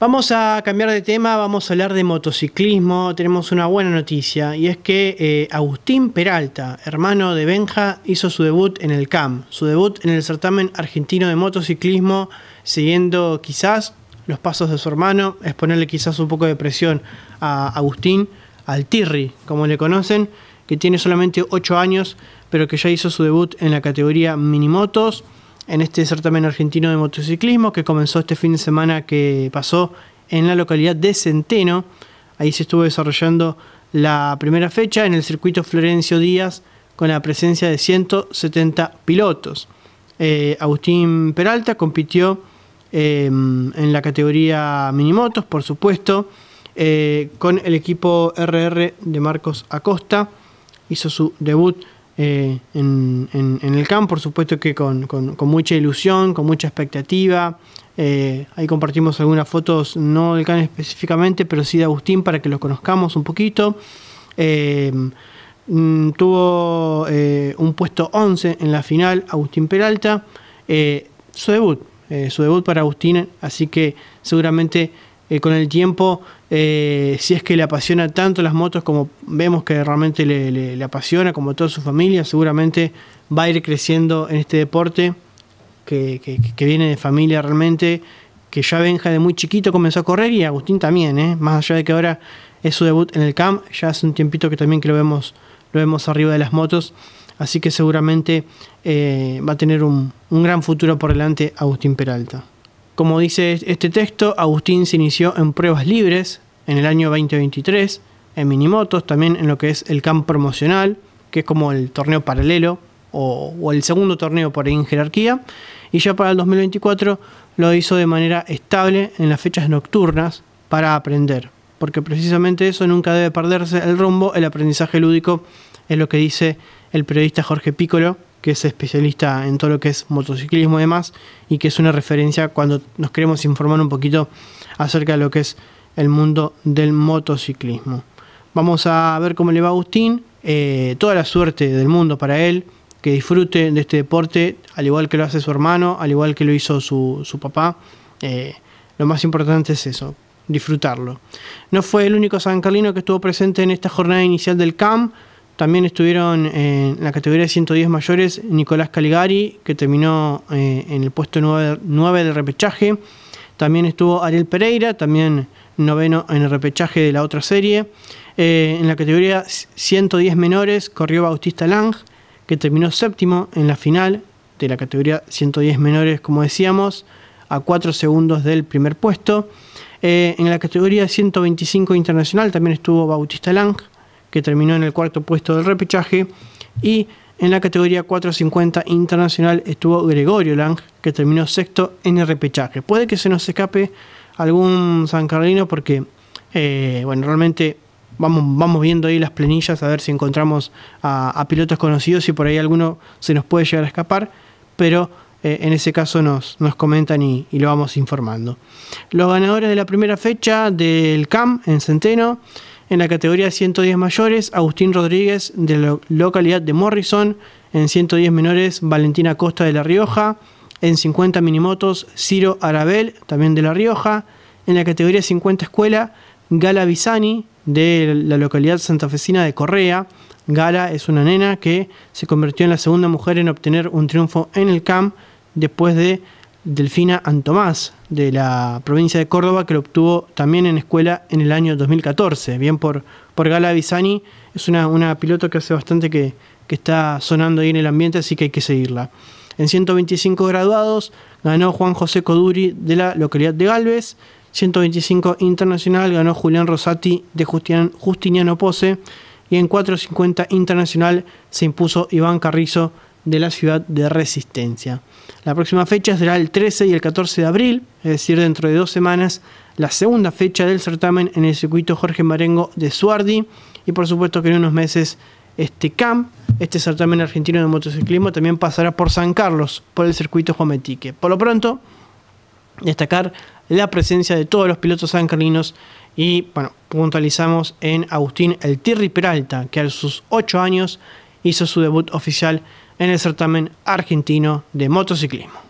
Vamos a cambiar de tema, vamos a hablar de motociclismo. Tenemos una buena noticia y es que eh, Agustín Peralta, hermano de Benja, hizo su debut en el CAM, su debut en el certamen argentino de motociclismo, siguiendo quizás los pasos de su hermano, es ponerle quizás un poco de presión a Agustín, al Tirri, como le conocen, que tiene solamente 8 años, pero que ya hizo su debut en la categoría minimotos en este certamen argentino de motociclismo que comenzó este fin de semana que pasó en la localidad de Centeno. Ahí se estuvo desarrollando la primera fecha en el circuito Florencio Díaz con la presencia de 170 pilotos. Eh, Agustín Peralta compitió eh, en la categoría minimotos, por supuesto, eh, con el equipo RR de Marcos Acosta. Hizo su debut eh, en, el campo, por supuesto que con, mucha ilusión, con mucha expectativa. Eh, ahí compartimos algunas fotos, no del can específicamente, pero sí de Agustín para que lo conozcamos un poquito. Eh, mm, tuvo un puesto 11 en la final Agustín Peralta. su debut, su debut para Agustín, así que seguramente eh, con el tiempo, eh, si es que le apasiona tanto las motos como vemos que realmente le, apasiona, como toda su familia, seguramente va a ir creciendo en este deporte que, viene de familia realmente, que ya Benja de muy chiquito comenzó a correr y Agustín también, ¿eh? más allá de que ahora es su debut en el Cam, ya hace un tiempito que también lo vemos, lo vemos arriba de las motos, así que seguramente va a tener un gran futuro por delante Agustín Peralta. Como dice este texto, Agustín se inició en pruebas libres en el año 2023, en minimotos, también en lo que es el camp promocional, que es como el torneo paralelo o, el segundo torneo por ahí en jerarquía, y ya para el 2024 lo hizo de manera estable en las fechas nocturnas para aprender, porque precisamente eso nunca debe perderse el rumbo, el aprendizaje lúdico, es lo que dice el periodista Jorge Piccolo que es especialista en todo lo que es motociclismo y demás, y que es una referencia cuando nos queremos informar un poquito acerca de lo que es el mundo del motociclismo. Vamos a ver cómo le va a Agustín, eh, toda la suerte del mundo para él, que disfrute de este deporte, al igual que lo hace su hermano, al igual que lo hizo su, papá. Eh, lo más importante es eso, disfrutarlo. No fue el único San Carlino que estuvo presente en esta jornada inicial del CAM, también estuvieron en la categoría de 110 mayores Nicolás Caligari, que terminó eh, en el puesto 9, del repechaje. También estuvo Ariel Pereira, también noveno en el repechaje de la otra serie. Eh, en la categoría 110 menores corrió Bautista Lang, que terminó séptimo en la final de la categoría 110 menores, como decíamos, a 4 segundos del primer puesto. Eh, en la categoría 125 internacional también estuvo Bautista Lange que terminó en el cuarto puesto del repechaje. Y en la categoría 450 internacional estuvo Gregorio Lang, que terminó sexto en el repechaje. Puede que se nos escape algún San Carlino porque, eh, bueno, realmente vamos, vamos viendo ahí las planillas a ver si encontramos a, pilotos conocidos y por ahí alguno se nos puede llegar a escapar, pero eh, en ese caso nos, nos comentan y, lo vamos informando. Los ganadores de la primera fecha del CAM en Centeno en la categoría 110 mayores, Agustín Rodríguez de la localidad de Morrison. En 110 menores, Valentina Costa de La Rioja. En 50 minimotos, Ciro Arabel, también de La Rioja. En la categoría 50 escuela, Gala Bisani de la localidad santafesina de Correa. Gala es una nena que se convirtió en la segunda mujer en obtener un triunfo en el CAM después de Delfina Antomás, de la provincia de Córdoba, que lo obtuvo también en escuela en el año 2014. Bien por, por Gala Bisani, es una, una piloto que hace bastante que, está sonando ahí en el ambiente, así que hay que seguirla. En 125 graduados ganó Juan José Coduri de la localidad de Galvez. 125 internacional ganó Julián Rosati de Justiniano Pose. Y en 450 internacional se impuso Iván Carrizo de la ciudad de Resistencia. La próxima fecha será el 13 y el 14 de abril, es decir, dentro de dos semanas, la segunda fecha del certamen en el circuito Jorge Marengo de Suardi y por supuesto que en unos meses este CAM, este certamen argentino de motociclismo, también pasará por San Carlos, por el circuito Jometique. Por lo pronto, destacar la presencia de todos los pilotos sancarlinos y, bueno, puntualizamos en Agustín El Tirri Peralta, que a sus ocho años hizo su debut oficial en el certamen argentino de motociclismo.